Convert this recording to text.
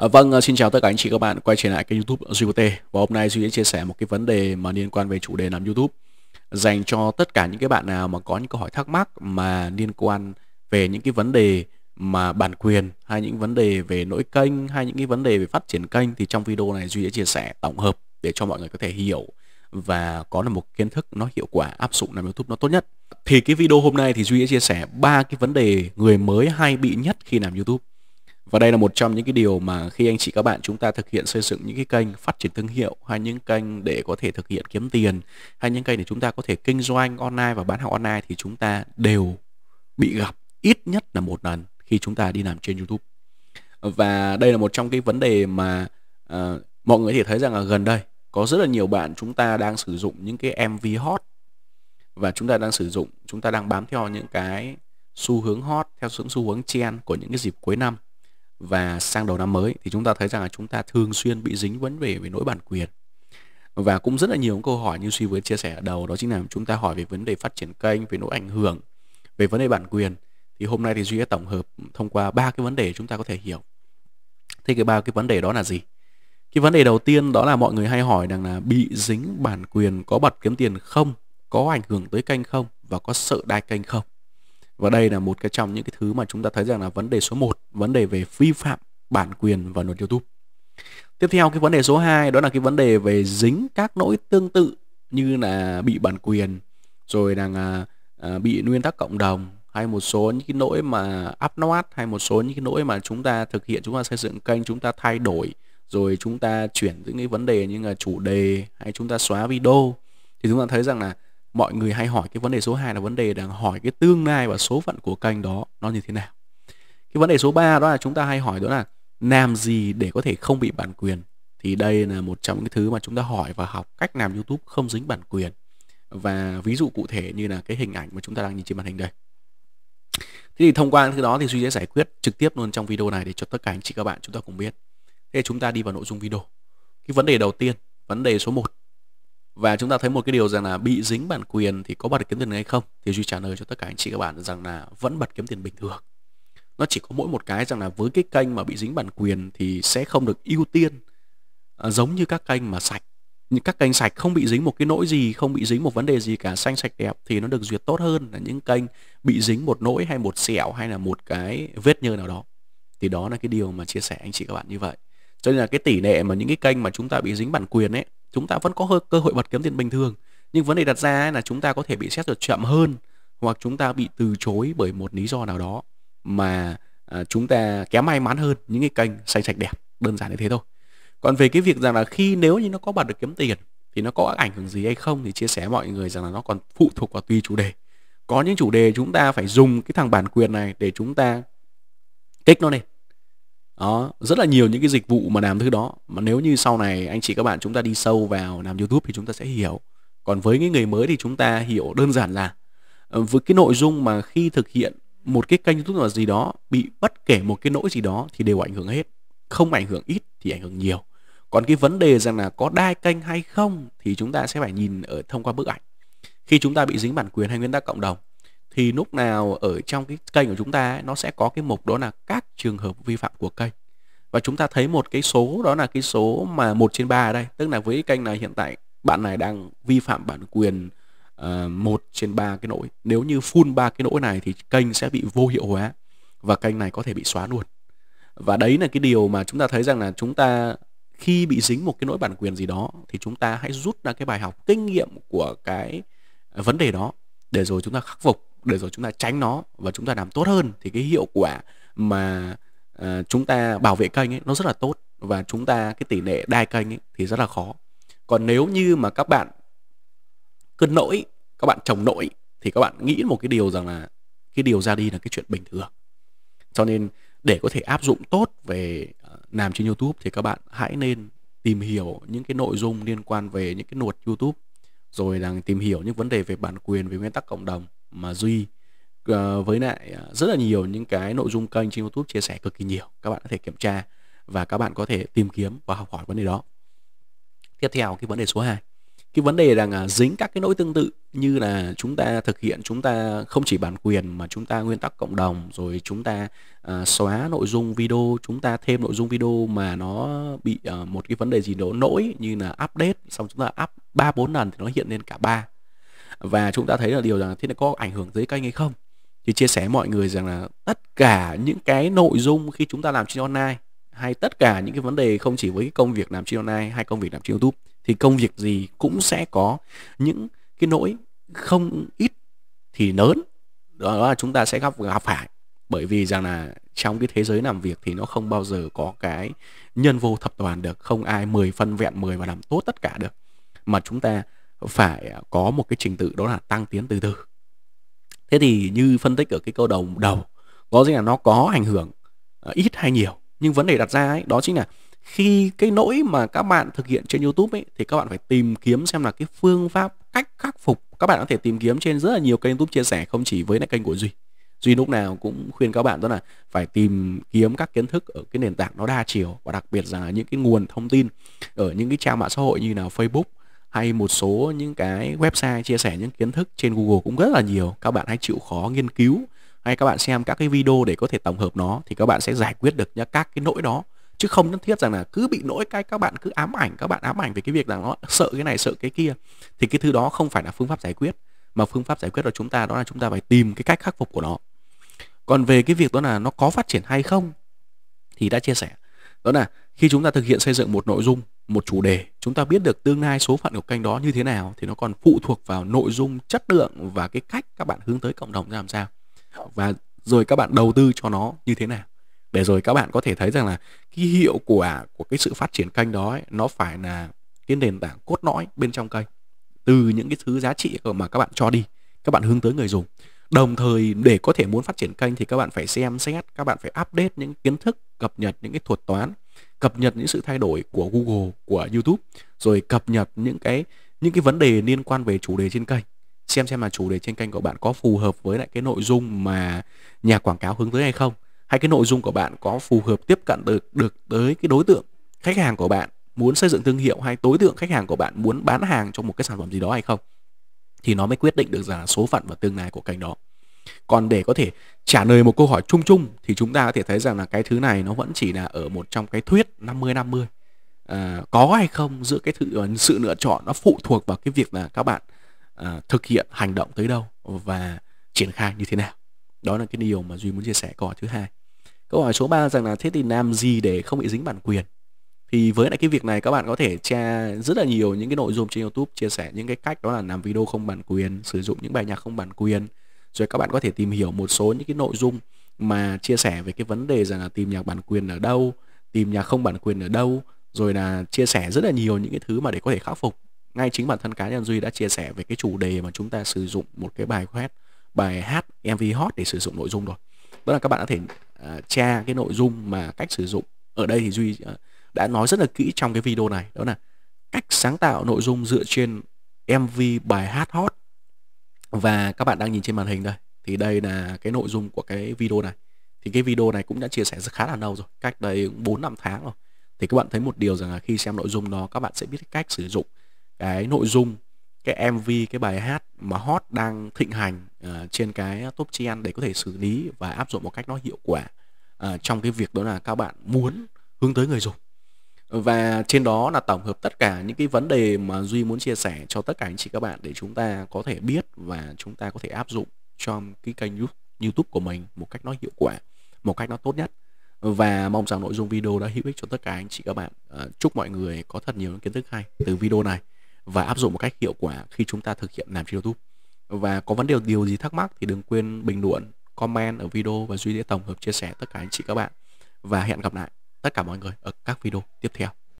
Ờ, vâng, ờ, xin chào tất cả anh chị các bạn quay trở lại kênh YouTube Duy Tê và hôm nay Duy sẽ chia sẻ một cái vấn đề mà liên quan về chủ đề làm YouTube dành cho tất cả những cái bạn nào mà có những câu hỏi thắc mắc mà liên quan về những cái vấn đề mà bản quyền hay những vấn đề về nỗi kênh hay những cái vấn đề về phát triển kênh thì trong video này Duy sẽ chia sẻ tổng hợp để cho mọi người có thể hiểu và có được một kiến thức nó hiệu quả áp dụng làm YouTube nó tốt nhất. Thì cái video hôm nay thì Duy sẽ chia sẻ ba cái vấn đề người mới hay bị nhất khi làm YouTube và đây là một trong những cái điều mà khi anh chị các bạn chúng ta thực hiện xây dựng những cái kênh phát triển thương hiệu hay những kênh để có thể thực hiện kiếm tiền hay những kênh để chúng ta có thể kinh doanh online và bán hàng online thì chúng ta đều bị gặp ít nhất là một lần khi chúng ta đi làm trên YouTube. Và đây là một trong cái vấn đề mà uh, mọi người thể thấy rằng là gần đây có rất là nhiều bạn chúng ta đang sử dụng những cái MV hot và chúng ta đang sử dụng, chúng ta đang bám theo những cái xu hướng hot theo xu hướng trend của những cái dịp cuối năm và sang đầu năm mới thì chúng ta thấy rằng là chúng ta thường xuyên bị dính vấn đề về nỗi bản quyền và cũng rất là nhiều câu hỏi như suy vừa chia sẻ ở đầu đó chính là chúng ta hỏi về vấn đề phát triển kênh về nỗi ảnh hưởng về vấn đề bản quyền thì hôm nay thì duy đã tổng hợp thông qua ba cái vấn đề chúng ta có thể hiểu thế cái ba cái vấn đề đó là gì cái vấn đề đầu tiên đó là mọi người hay hỏi rằng là bị dính bản quyền có bật kiếm tiền không có ảnh hưởng tới kênh không và có sợ đai kênh không và đây là một cái trong những cái thứ mà chúng ta thấy rằng là vấn đề số 1 vấn đề về vi phạm bản quyền và luật YouTube tiếp theo cái vấn đề số 2 đó là cái vấn đề về dính các lỗi tương tự như là bị bản quyền rồi là à, à bị nguyên tắc cộng đồng hay một số những cái lỗi mà upload hay một số những cái lỗi mà chúng ta thực hiện chúng ta xây dựng kênh chúng ta thay đổi rồi chúng ta chuyển những cái vấn đề như là chủ đề hay chúng ta xóa video thì chúng ta thấy rằng là mọi người hay hỏi cái vấn đề số 2 là vấn đề đang hỏi cái tương lai và số phận của kênh đó nó như thế nào cái vấn đề số 3 đó là chúng ta hay hỏi đó là làm gì để có thể không bị bản quyền thì đây là một trong những thứ mà chúng ta hỏi và học cách làm YouTube không dính bản quyền và ví dụ cụ thể như là cái hình ảnh mà chúng ta đang nhìn trên màn hình đây thế thì thông qua thứ đó thì Duy sẽ giải quyết trực tiếp luôn trong video này để cho tất cả anh chị các bạn chúng ta cùng biết thế chúng ta đi vào nội dung video cái vấn đề đầu tiên vấn đề số 1 và chúng ta thấy một cái điều rằng là bị dính bản quyền thì có bật kiếm tiền hay không thì duy trả lời cho tất cả anh chị các bạn rằng là vẫn bật kiếm tiền bình thường nó chỉ có mỗi một cái rằng là với cái kênh mà bị dính bản quyền thì sẽ không được ưu tiên à, giống như các kênh mà sạch những các kênh sạch không bị dính một cái nỗi gì không bị dính một vấn đề gì cả xanh sạch đẹp thì nó được duyệt tốt hơn là những kênh bị dính một nỗi hay một sẹo hay là một cái vết nhơ nào đó thì đó là cái điều mà chia sẻ anh chị các bạn như vậy cho nên là cái tỷ lệ mà những cái kênh mà chúng ta bị dính bản quyền ấy chúng ta vẫn có hơi cơ hội bật kiếm tiền bình thường nhưng vấn đề đặt ra là chúng ta có thể bị xét duyệt chậm hơn hoặc chúng ta bị từ chối bởi một lý do nào đó mà à, chúng ta kém may mắn hơn những cái kênh xanh sạch đẹp đơn giản như thế thôi còn về cái việc rằng là khi nếu như nó có bật được kiếm tiền thì nó có ảnh hưởng gì hay không thì chia sẻ mọi người rằng là nó còn phụ thuộc vào tùy chủ đề có những chủ đề chúng ta phải dùng cái thằng bản quyền này để chúng ta kích nó lên đó rất là nhiều những cái dịch vụ mà làm thứ đó mà nếu như sau này anh chị các bạn chúng ta đi sâu vào làm youtube thì chúng ta sẽ hiểu còn với những người mới thì chúng ta hiểu đơn giản là ờ, với cái nội dung mà khi thực hiện một cái kênh youtube nào gì đó bị bất kể một cái lỗi gì đó thì đều ảnh hưởng hết không ảnh hưởng ít thì ảnh hưởng nhiều còn cái vấn đề rằng là có đai kênh hay không thì chúng ta sẽ phải nhìn ở thông qua bức ảnh khi chúng ta bị dính bản quyền hay nguyên tắc cộng đồng thì lúc nào ở trong cái kênh của chúng ta ấy, nó sẽ có cái mục đó là các trường hợp vi phạm của kênh và chúng ta thấy một cái số đó là cái số mà 1 trên 3 ở đây tức là với kênh này hiện tại bạn này đang vi phạm bản quyền uh, ờ, 1 trên 3 cái lỗi nếu như full ba cái lỗi này thì kênh sẽ bị vô hiệu hóa và kênh này có thể bị xóa luôn và đấy là cái điều mà chúng ta thấy rằng là chúng ta khi bị dính một cái lỗi bản quyền gì đó thì chúng ta hãy rút ra cái bài học kinh nghiệm của cái vấn đề đó để rồi chúng ta khắc phục để rồi chúng ta tránh nó và chúng ta làm tốt hơn thì cái hiệu quả mà à, chúng ta bảo vệ kênh ấy nó rất là tốt và chúng ta cái tỷ lệ đai kênh ấy thì rất là khó còn nếu như mà các bạn cân nỗi các bạn trồng nội thì các bạn nghĩ một cái điều rằng là cái điều ra đi là cái chuyện bình thường cho nên để có thể áp dụng tốt về à, làm trên YouTube thì các bạn hãy nên tìm hiểu những cái nội dung liên quan về những cái luật YouTube rồi là tìm hiểu những vấn đề về bản quyền về nguyên tắc cộng đồng mà duy uh, với lại ờ, rất là nhiều những cái nội dung kênh trên youtube chia sẻ cực kỳ nhiều các bạn có thể kiểm tra và các bạn có thể tìm kiếm và học hỏi vấn đề đó tiếp theo cái vấn đề số 2 cái vấn đề rằng là dính các cái lỗi tương tự như là chúng ta thực hiện chúng ta không chỉ bản quyền mà chúng ta nguyên tắc cộng đồng rồi chúng ta uh, xóa nội dung video chúng ta thêm nội dung video mà nó bị uh, một cái vấn đề gì đó lỗi như là update xong chúng ta up ba bốn lần thì nó hiện lên cả ba và chúng ta thấy là điều rằng thế này có ảnh hưởng tới kênh hay không thì chia sẻ mọi người rằng là tất cả những cái nội dung khi chúng ta làm trên online hay tất cả những cái vấn đề không chỉ với công việc làm trên online hay công việc làm trên YouTube thì công việc gì cũng sẽ có những cái nỗi không ít thì lớn đó là chúng ta sẽ gặp gặp phải bởi vì rằng là trong cái thế giới làm việc thì nó không bao giờ có cái nhân vô thập toàn được không ai 10 phân vẹn 10 và làm tốt tất cả được mà chúng ta phải có một cái trình tự đó là tăng tiến từ từ thế thì như phân tích ở cái câu đầu đầu có nghĩa là nó có ảnh hưởng à, ít hay nhiều nhưng vấn đề đặt ra ấy đó chính là khi cái lỗi mà các bạn thực hiện trên YouTube ấy thì các bạn phải tìm kiếm xem là cái phương pháp cách khắc phục các bạn có thể tìm kiếm trên rất là nhiều kênh YouTube chia sẻ không chỉ với lại kênh của Duy. Duy lúc nào cũng khuyên các bạn đó là phải tìm kiếm các kiến thức ở cái nền tảng nó đa chiều và đặc biệt là những cái nguồn thông tin ở những cái trang mạng xã hội như là Facebook hay một số những cái website chia sẻ những kiến thức trên Google cũng rất là nhiều các bạn hãy chịu khó nghiên cứu hay các bạn xem các cái video để có thể tổng hợp nó thì các bạn sẽ giải quyết được các cái nỗi đó chứ không nhất thiết rằng là cứ bị nỗi cái các bạn cứ ám ảnh các bạn ám ảnh về cái việc rằng nó sợ cái này sợ cái kia thì cái thứ đó không phải là phương pháp giải quyết mà phương pháp giải quyết của chúng ta đó là chúng ta phải tìm cái cách khắc phục của nó còn về cái việc đó là nó có phát triển hay không thì đã chia sẻ đó là khi chúng ta thực hiện xây dựng một nội dung một chủ đề chúng ta biết được tương lai số phận của kênh đó như thế nào thì nó còn phụ thuộc vào nội dung chất lượng và cái cách các bạn hướng tới cộng đồng ra làm sao và rồi các bạn đầu tư cho nó như thế nào để rồi các bạn có thể thấy rằng là cái hiệu quả của cái sự phát triển kênh đó ấy, nó phải là cái nền tảng cốt lõi bên trong kênh từ những cái thứ giá trị mà các bạn cho đi các bạn hướng tới người dùng đồng thời để có thể muốn phát triển kênh thì các bạn phải xem xét các bạn phải update những kiến thức cập nhật những cái thuật toán cập nhật những sự thay đổi của Google, của YouTube, rồi cập nhật những cái những cái vấn đề liên quan về chủ đề trên kênh. Xem xem là chủ đề trên kênh của bạn có phù hợp với lại cái nội dung mà nhà quảng cáo hướng tới hay không, hay cái nội dung của bạn có phù hợp tiếp cận được được tới cái đối tượng khách hàng của bạn muốn xây dựng thương hiệu hay đối tượng khách hàng của bạn muốn bán hàng trong một cái sản phẩm gì đó hay không thì nó mới quyết định được rằng số phận và tương lai của kênh đó còn để có thể trả lời một câu hỏi chung chung thì chúng ta có thể thấy rằng là cái thứ này nó vẫn chỉ là ở một trong cái thuyết 50 50 à, có hay không giữa cái sự, ờ, sự lựa chọn nó phụ thuộc vào cái việc là các bạn à, thực hiện hành động tới đâu và triển khai như thế nào đó là cái điều mà duy muốn chia sẻ câu hỏi thứ hai câu hỏi số 3 rằng là thế thì làm gì để không bị dính bản quyền thì với lại cái việc này các bạn có thể tra rất là nhiều những cái nội dung trên YouTube chia sẻ những cái cách đó là làm video không bản quyền sử dụng những bài nhạc không bản quyền rồi các bạn có thể tìm hiểu một số những cái nội dung mà chia sẻ về cái vấn đề rằng là tìm nhạc bản quyền ở đâu tìm nhạc không bản quyền ở đâu rồi là chia sẻ rất là nhiều những cái thứ mà để có thể khắc phục ngay chính bản thân cá nhân duy đã chia sẻ về cái chủ đề mà chúng ta sử dụng một cái bài quét bài hát mv hot để sử dụng nội dung rồi đó là các bạn có thể uh, tra cái nội dung mà cách sử dụng ở đây thì duy uh, đã nói rất là kỹ trong cái video này đó là cách sáng tạo nội dung dựa trên mv bài hát hot và các bạn đang nhìn trên màn hình đây thì đây là cái nội dung của cái video này thì cái video này cũng đã chia sẻ rất khá là lâu rồi cách đây 4 năm tháng rồi thì các bạn thấy một điều rằng là khi xem nội dung đó các bạn sẽ biết cách sử dụng cái nội dung cái MV cái bài hát mà hot đang thịnh hành uh, trên cái top trend để có thể xử lý và áp dụng một cách nó hiệu quả uh, trong cái việc đó là các bạn muốn hướng tới người dùng và trên đó là tổng hợp tất cả những cái vấn đề mà Duy muốn chia sẻ cho tất cả anh chị các bạn để chúng ta có thể biết và chúng ta có thể áp dụng trong cái kênh YouTube của mình một cách nó hiệu quả, một cách nó tốt nhất. Và mong rằng nội dung video đã hữu ích cho tất cả anh chị các bạn. À, chúc mọi người có thật nhiều kiến thức hay từ video này và áp dụng một cách hiệu quả khi chúng ta thực hiện làm trên YouTube. Và có vấn đề điều gì thắc mắc thì đừng quên bình luận, comment ở video và Duy sẽ tổng hợp chia sẻ tất cả anh chị các bạn. Và hẹn gặp lại tất cả mọi người ở các video tiếp theo.